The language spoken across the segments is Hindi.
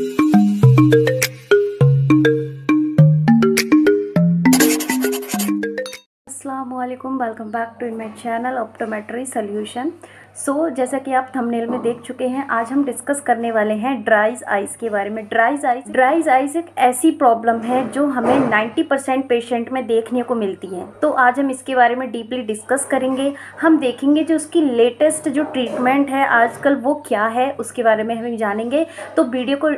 Aslam welcome back to my channel optometry solution so so, जैसा कि आप थंबनेल में देख चुके हैं आज हम डिस्कस करने वाले हैं ड्राइज आइज के बारे में ड्राइज आइज ड्राइज आइज एक ऐसी प्रॉब्लम है जो हमें 90 परसेंट पेशेंट में देखने को मिलती है तो आज हम इसके बारे में डीपली डिस्कस करेंगे हम देखेंगे जो उसकी लेटेस्ट जो ट्रीटमेंट है आजकल वो क्या है उसके बारे में हम जानेंगे तो वीडियो को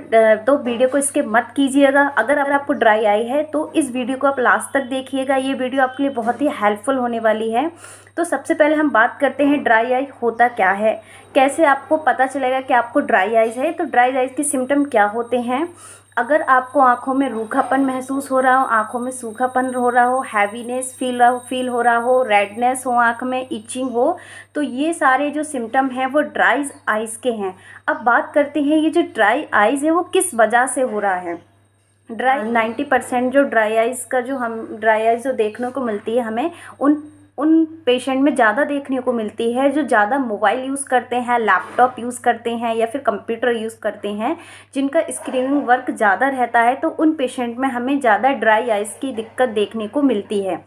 तो वीडियो को इसके मत कीजिएगा अगर अगर आपको ड्राई आई है तो इस वीडियो को आप लास्ट तक देखिएगा ये वीडियो आपके लिए बहुत ही हेल्पफुल होने वाली है तो सबसे पहले हम बात करते हैं ड्राई आई होता क्या है कैसे आपको पता चलेगा कि आपको ड्राई आइज़ है तो ड्राई आइज़ के सिम्टम क्या होते हैं अगर आपको आंखों में रूखापन महसूस हो रहा हो आंखों में सूखापन हो रहा हो हैवीनेस फील फील हो रहा हो रेडनेस हो आंख में इचिंग हो तो ये सारे जो सिम्टम हैं वो ड्राई आइज़ के हैं अब बात करते हैं ये जो ड्राई आइज़ है वो किस वजह से हो रहा है ड्राई नाइन्टी परसेंट जो ड्राई आइज़ का जो हम ड्राई आइज़ जो देखने को मिलती है हमें उन उन पेशेंट में ज़्यादा देखने को मिलती है जो ज़्यादा मोबाइल यूज़ करते हैं लैपटॉप यूज़ करते हैं या फिर कंप्यूटर यूज़ करते हैं जिनका स्क्रीनिंग वर्क ज़्यादा रहता है तो उन पेशेंट में हमें ज़्यादा ड्राई आइज़ की दिक्कत देखने को मिलती है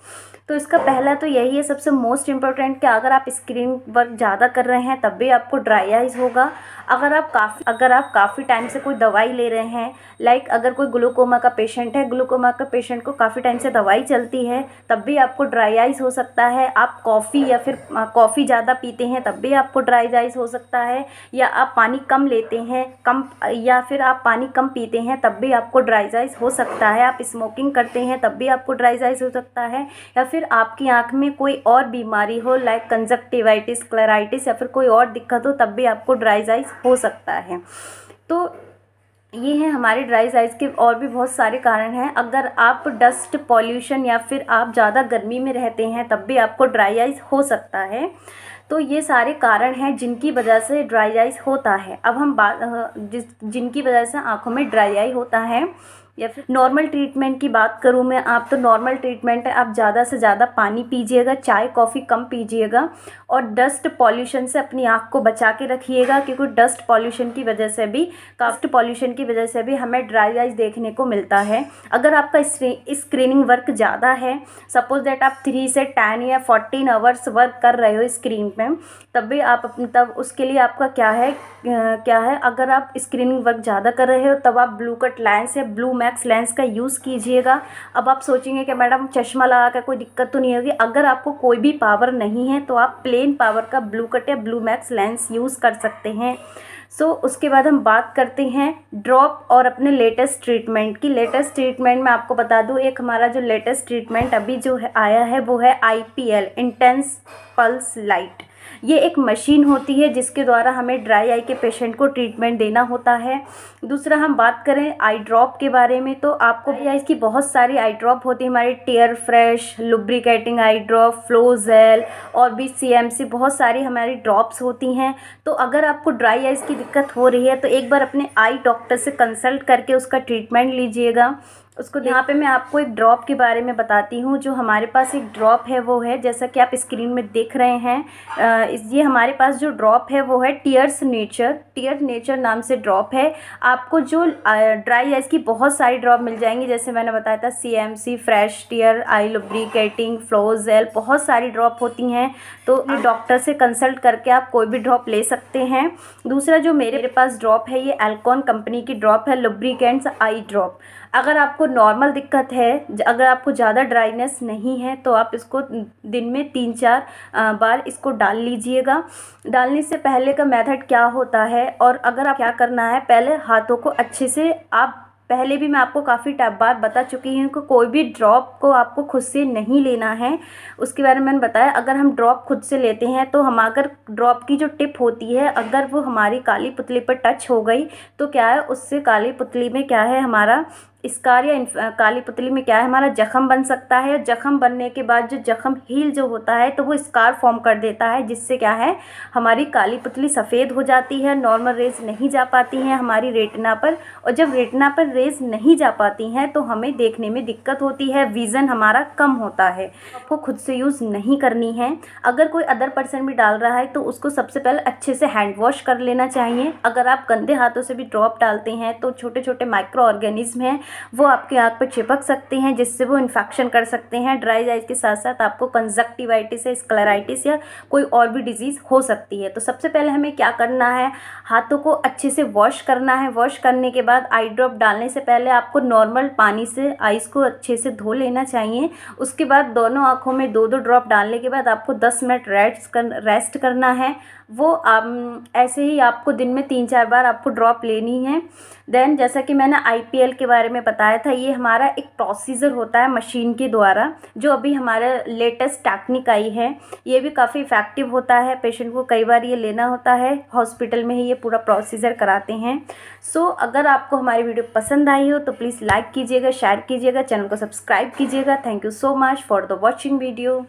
तो इसका पहला तो यही है सबसे मोस्ट इम्पॉर्टेंट कि अगर आप स्क्रीन वर्क ज़्यादा कर रहे हैं तब भी आपको ड्राई आइज होगा अगर आप काफ़ी अगर आप काफ़ी टाइम से कोई दवाई ले रहे हैं लाइक अगर कोई ग्लूकोमा का पेशेंट है ग्लूकोमा का पेशेंट को काफ़ी टाइम से दवाई चलती है तब भी आपको ड्राई आइज हो सकता है है आप कॉफ़ी या फिर कॉफ़ी ज़्यादा पीते हैं तब भी आपको ड्राई राइस हो सकता है या आप पानी कम लेते हैं कम या फिर आप पानी कम पीते हैं तब भी आपको ड्राई राइस हो सकता है आप स्मोकिंग करते हैं तब भी आपको ड्राई जाइज़ हो सकता है या फिर आपकी आँख में कोई और बीमारी हो लाइक कंजक्टिवाइटिस क्लराइटिस या फिर कोई और दिक्कत हो तब भी आपको ड्राई जाइज़ हो सकता है तो ये हैं हमारे ड्राई साइज के और भी बहुत सारे कारण हैं अगर आप डस्ट पॉल्यूशन या फिर आप ज़्यादा गर्मी में रहते हैं तब भी आपको ड्राई आइज़ हो सकता है तो ये सारे कारण हैं जिनकी वजह से ड्राई आइज़ होता है अब हम बात जिस जिनकी वजह से आँखों में ड्राई आई होता है या फिर नॉर्मल ट्रीटमेंट की बात करूँ मैं आप तो नॉर्मल ट्रीटमेंट है आप ज़्यादा से ज़्यादा पानी पीजिएगा चाय कॉफ़ी कम पीजिएगा और डस्ट पॉल्यूशन से अपनी आँख को बचा के रखिएगा क्योंकि डस्ट पॉल्यूशन की वजह से भी कास्ट पॉल्यूशन की वजह से भी हमें ड्राई आइज देखने को मिलता है अगर आपका स्क्रीनिंग वर्क ज़्यादा है सपोज़ दैट आप थ्री से टेन या फोर्टीन आवर्स वर्क कर रहे हो स्क्रीन पर तब भी आप तब उसके लिए आपका क्या है क्या है अगर आप स्क्रीनिंग वर्क ज़्यादा कर रहे हो तब आप ब्लू कट लाइन्स या ब्लू मैक्स लेंस का यूज़ कीजिएगा अब आप सोचेंगे कि मैडम चश्मा लगा कर कोई दिक्कत तो नहीं होगी अगर आपको कोई भी पावर नहीं है तो आप प्लेन पावर का ब्लू कट या ब्लू मैक्स लेंस यूज़ कर सकते हैं सो so, उसके बाद हम बात करते हैं ड्रॉप और अपने लेटेस्ट ट्रीटमेंट की लेटेस्ट ट्रीटमेंट मैं आपको बता दूँ एक हमारा जो लेटेस्ट ट्रीटमेंट अभी जो है आया है वो है I P L intense pulse light ये एक मशीन होती है जिसके द्वारा हमें ड्राई आई के पेशेंट को ट्रीटमेंट देना होता है दूसरा हम बात करें आई ड्रॉप के बारे में तो आपको आई इसकी बहुत सारी आई ड्रॉप होती है हमारे tear fresh lubricating eye drop Flogel और भी सी एम सी बहुत सारी हमारी ड्रॉप्स होती हैं तो अगर आपको ड्राई आइज़ की दिक्कत हो रही है तो एक बार अपने आई डॉक्टर से कंसल्ट करके उसका ट्रीटमेंट लीजिएगा उसको यहाँ पे मैं आपको एक ड्रॉप के बारे में बताती हूँ जो हमारे पास एक ड्रॉप है वो है जैसा कि आप स्क्रीन में देख रहे हैं ये हमारे पास जो ड्रॉप है वो है टीयर्स नेचर टीयर नेचर नाम से ड्रॉप है आपको जो ड्राई आइज़ की बहुत सारी ड्रॉप मिल जाएंगी जैसे मैंने बताया था C M C fresh tear eye lubricating Flogel बहुत सारी ड्रॉप होती हैं तो डॉक्टर से कंसल्ट करके आप कोई भी ड्रॉप ले सकते हैं दूसरा जो मेरे पास ड्रॉप है ये एल्कॉन कंपनी की ड्रॉप है लुब्रिकेंट्स आई ड्रॉप अगर आपको आपको नॉर्मल दिक्कत है अगर आपको ज़्यादा ड्राइनेस नहीं है तो आप इसको दिन में तीन चार बार इसको डाल लीजिएगा डालने से पहले का मेथड क्या होता है और अगर आप क्या करना है पहले हाथों को अच्छे से आप पहले भी मैं आपको काफ़ी बार बता चुकी हूँ कि कोई भी ड्रॉप को आपको खुद से नहीं लेना है उसके बारे में मैंने बताया अगर हम ड्रॉप खुद से लेते हैं तो हम अगर ड्रॉप की जो टिप होती है अगर वो हमारी काली पुतली पर टच हो गई तो क्या है उससे काली पुतली में क्या है हमारा स्कार या काली पुतली में क्या है हमारा जख्म बन सकता है जख्म बनने के बाद जो जख्म हील जो होता है तो वो स्कार फॉर्म कर देता है जिससे क्या है हमारी काली पुतली सफ़ेद हो जाती है नॉर्मल रेज नहीं जा पाती हैं हमारी रेटना पर और जब रेटना पर रेज नहीं जा पाती हैं तो हमें देखने में दिक्कत होती है विज़न हमारा कम होता है आपको खुद से यूज़ नहीं करनी है अगर कोई अदर पर्सन भी डाल रहा है तो उसको सबसे पहले अच्छे से हैंड वॉश कर लेना चाहिए अगर आप गंदे हाथों से भी ड्रॉप डालते हैं तो छोटे छोटे माइक्रो ऑर्गेनिज्म हैं वो आपकी आँख पर चिपक सकती हैं जिससे वो इन्फेक्शन कर सकते हैं ड्राई आइज के साथ साथ आपको कंजक्टिवाइटिस या स्क्लेराइटिस या कोई और भी डिजीज़ हो सकती है तो सबसे पहले हमें क्या करना है हाथों को अच्छे से वॉश करना है वॉश करने के बाद आई ड्रॉप डालने से पहले आपको नॉर्मल पानी से आइज़ को अच्छे से धो लेना चाहिए उसके बाद दोनों आँखों में दो दो ड्रॉप डालने के बाद आपको दस मिनट रेस्ट कर रेस्ट करना है वो आप ऐसे ही आपको दिन में तीन चार बार आपको ड्रॉप लेनी है देन जैसा कि मैंने आई के बारे में बताया था ये हमारा एक प्रोसीजर होता है मशीन के द्वारा जो अभी हमारे लेटेस्ट टेक्निक आई है ये भी काफ़ी इफ़ेक्टिव होता है पेशेंट को कई बार ये लेना होता है हॉस्पिटल में ही ये पूरा प्रोसीजर कराते हैं सो so, अगर आपको हमारी वीडियो पसंद आई हो तो प्लीज़ लाइक कीजिएगा शेयर कीजिएगा चैनल को सब्सक्राइब कीजिएगा thank you so much for the watching video